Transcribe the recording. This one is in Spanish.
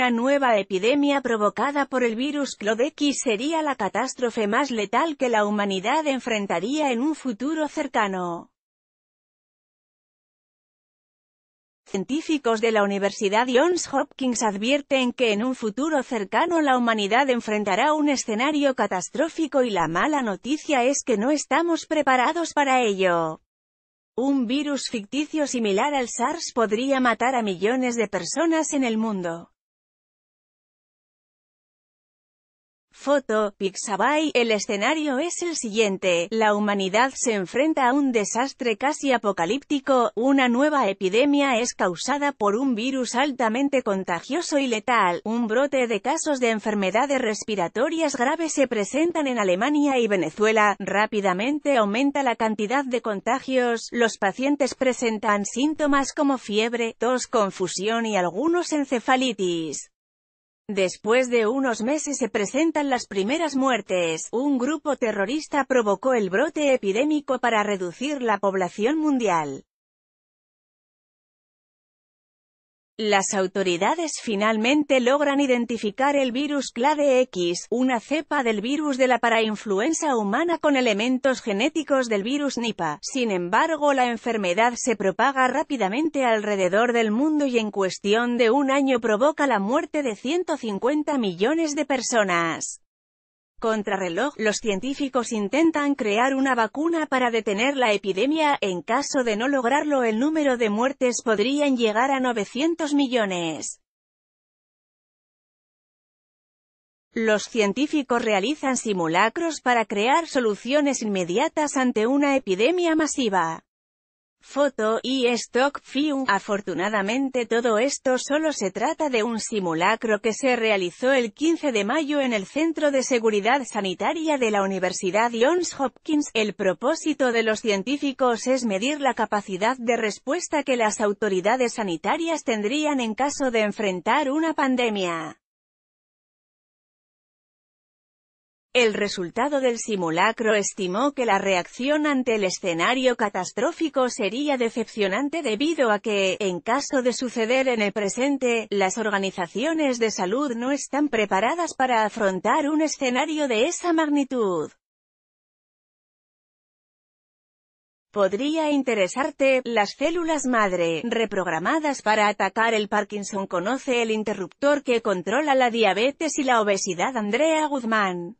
Una nueva epidemia provocada por el virus Clodex sería la catástrofe más letal que la humanidad enfrentaría en un futuro cercano. Científicos de la Universidad Johns Hopkins advierten que en un futuro cercano la humanidad enfrentará un escenario catastrófico y la mala noticia es que no estamos preparados para ello. Un virus ficticio similar al SARS podría matar a millones de personas en el mundo. Foto, Pixabay, el escenario es el siguiente, la humanidad se enfrenta a un desastre casi apocalíptico, una nueva epidemia es causada por un virus altamente contagioso y letal, un brote de casos de enfermedades respiratorias graves se presentan en Alemania y Venezuela, rápidamente aumenta la cantidad de contagios, los pacientes presentan síntomas como fiebre, tos, confusión y algunos encefalitis. Después de unos meses se presentan las primeras muertes. Un grupo terrorista provocó el brote epidémico para reducir la población mundial. Las autoridades finalmente logran identificar el virus Clade X, una cepa del virus de la parainfluenza humana con elementos genéticos del virus Nipah. Sin embargo, la enfermedad se propaga rápidamente alrededor del mundo y en cuestión de un año provoca la muerte de 150 millones de personas. Contrarreloj, los científicos intentan crear una vacuna para detener la epidemia, en caso de no lograrlo el número de muertes podrían llegar a 900 millones. Los científicos realizan simulacros para crear soluciones inmediatas ante una epidemia masiva. Foto y Stock Film. Afortunadamente todo esto solo se trata de un simulacro que se realizó el 15 de mayo en el Centro de Seguridad Sanitaria de la Universidad Johns Hopkins. El propósito de los científicos es medir la capacidad de respuesta que las autoridades sanitarias tendrían en caso de enfrentar una pandemia. El resultado del simulacro estimó que la reacción ante el escenario catastrófico sería decepcionante debido a que, en caso de suceder en el presente, las organizaciones de salud no están preparadas para afrontar un escenario de esa magnitud. Podría interesarte, las células madre, reprogramadas para atacar el Parkinson conoce el interruptor que controla la diabetes y la obesidad Andrea Guzmán.